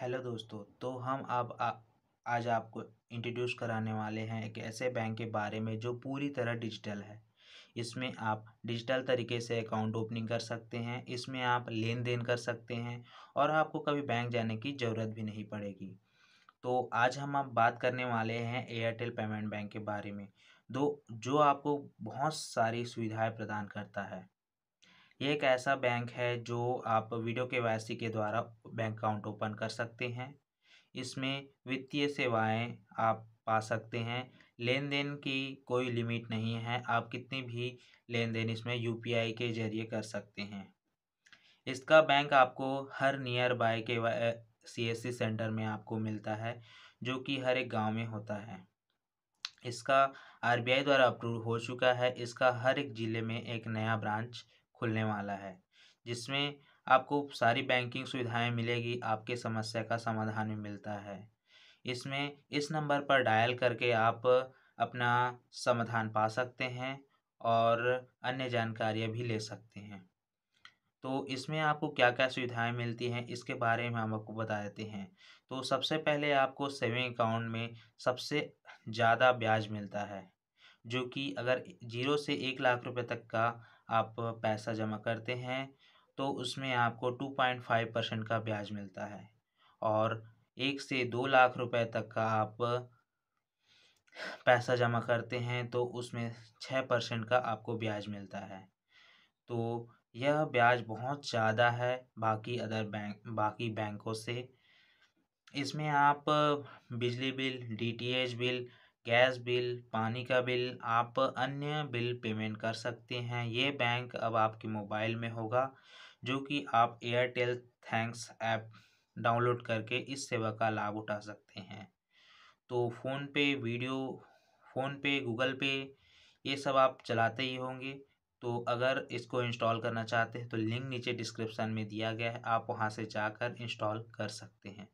hello दोस्तों तो हम आप आ, आज आपको इंट्रोड्यूस कराने वाले हैं एक ऐसे बैंक के बारे में जो पूरी तरह डिजिटल है इसमें आप डिजिटल तरीके से अकाउंट ओपनिंग कर सकते हैं इसमें आप लेन देन कर सकते हैं और आपको कभी बैंक जाने की ज़रूरत भी नहीं पड़ेगी तो आज हम आप बात करने वाले हैं एयरटेल पेमेंट बैंक के बारे में दो जो आपको बहुत सारी सुविधाएं प्रदान करता है ये एक ऐसा बैंक है जो आप वीडियो के के द्वारा बैंक अकाउंट ओपन कर सकते हैं इसमें वित्तीय सेवाएं आप पा सकते हैं लेन देन की कोई लिमिट नहीं है आप कितनी भी लेन देन इसमें यू के जरिए कर सकते हैं इसका बैंक आपको हर नियर बाय के सी सेंटर में आपको मिलता है जो कि हर एक गांव में होता है इसका आरबीआई द्वारा अप्रूव हो चुका है इसका हर एक ज़िले में एक नया ब्रांच खुलने वाला है जिसमें आपको सारी बैंकिंग सुविधाएं मिलेगी आपके समस्या का समाधान भी मिलता है इसमें इस नंबर पर डायल करके आप अपना समाधान पा सकते हैं और अन्य जानकारियाँ भी ले सकते हैं तो इसमें आपको क्या क्या सुविधाएं मिलती हैं इसके बारे में हम आपको बता देते हैं तो सबसे पहले आपको सेविंग अकाउंट में सबसे ज़्यादा ब्याज मिलता है जो कि अगर जीरो से एक लाख रुपए तक का आप पैसा जमा करते हैं तो उसमें आपको टू पॉइंट फाइव परसेंट का ब्याज मिलता है और एक से दो लाख रुपए तक का आप पैसा जमा करते हैं तो उसमें छः परसेंट का आपको ब्याज मिलता है तो यह ब्याज बहुत ज़्यादा है बाकी अदर बैंक बाकी बैंकों से इसमें आप बिजली bill DTH bill gas bill पानी का बिल आप अन्य बिल पेमेंट कर सकते हैं ये बैंक अब आपके मोबाइल में होगा जो कि आप एयरटेल थैंक्स ऐप डाउनलोड करके इस सेवा का लाभ उठा सकते हैं तो फ़ोन पे वीडियो फ़ोन पे गूगल पे ये सब आप चलाते ही होंगे तो अगर इसको इंस्टॉल करना चाहते हैं तो लिंक नीचे डिस्क्रिप्शन में दिया गया है आप वहाँ से जाकर इंस्टॉल कर सकते हैं